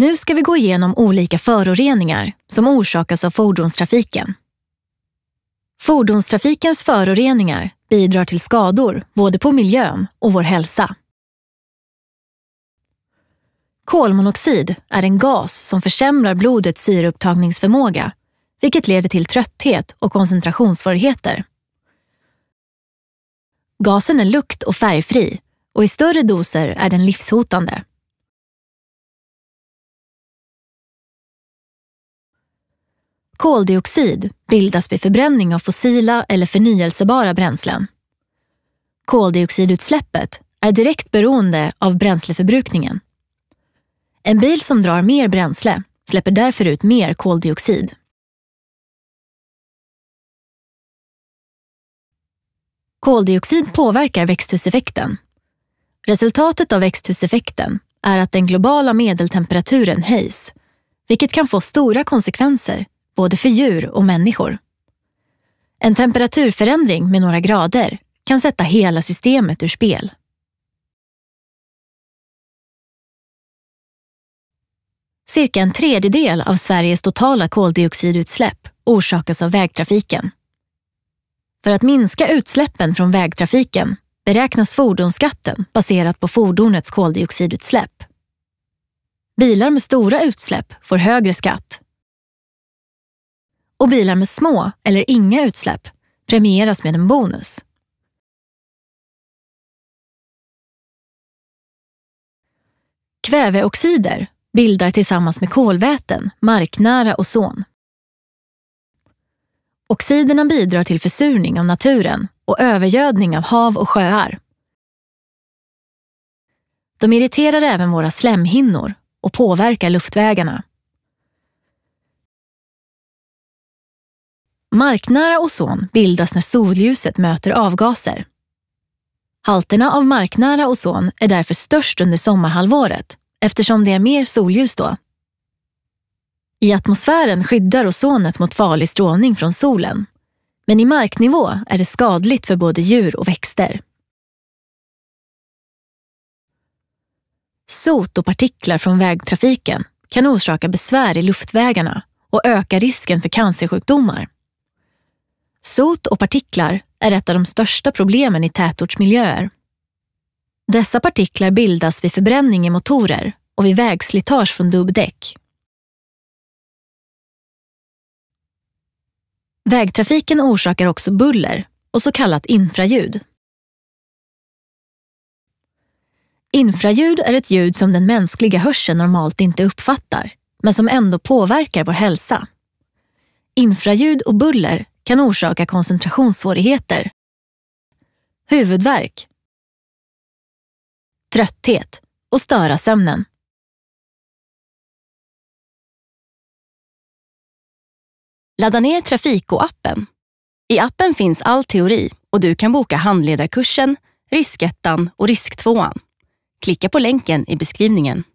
Nu ska vi gå igenom olika föroreningar som orsakas av fordonstrafiken. Fordonstrafikens föroreningar bidrar till skador både på miljön och vår hälsa. Kolmonoxid är en gas som försämrar blodets syreupptagningsförmåga, vilket leder till trötthet och koncentrationssvårigheter. Gasen är lukt och färgfri och i större doser är den livshotande. Koldioxid bildas vid förbränning av fossila eller förnyelsebara bränslen. Koldioxidutsläppet är direkt beroende av bränsleförbrukningen. En bil som drar mer bränsle släpper därför ut mer koldioxid. Koldioxid påverkar växthuseffekten. Resultatet av växthuseffekten är att den globala medeltemperaturen höjs, vilket kan få stora konsekvenser både för djur och människor. En temperaturförändring med några grader kan sätta hela systemet ur spel. Cirka en tredjedel av Sveriges totala koldioxidutsläpp orsakas av vägtrafiken. För att minska utsläppen från vägtrafiken beräknas fordonsskatten baserat på fordonets koldioxidutsläpp. Bilar med stora utsläpp får högre skatt och bilar med små eller inga utsläpp premieras med en bonus. Kväveoxider bildar tillsammans med kolväten marknära ozon. Oxiderna bidrar till försurning av naturen och övergödning av hav och sjöar. De irriterar även våra slemhinnor och påverkar luftvägarna. Marknära ozon bildas när solljuset möter avgaser. Halterna av marknära ozon är därför störst under sommarhalvåret eftersom det är mer solljus då. I atmosfären skyddar ozonet mot farlig strålning från solen. Men i marknivå är det skadligt för både djur och växter. Sot och partiklar från vägtrafiken kan orsaka besvär i luftvägarna och öka risken för cancersjukdomar. Sot och partiklar är ett av de största problemen i tätortsmiljöer. Dessa partiklar bildas vid förbränning i motorer och vid vägslitage från dubbdäck. Vägtrafiken orsakar också buller och så kallat infraljud. Infraljud är ett ljud som den mänskliga hörseln normalt inte uppfattar, men som ändå påverkar vår hälsa. Infraljud och buller kan orsaka koncentrationssvårigheter. Huvudvärk. Trötthet och störa sömnen. Ladda ner Trafiko-appen. I appen finns all teori och du kan boka handledarkursen, riskettan och risktvåan. Klicka på länken i beskrivningen.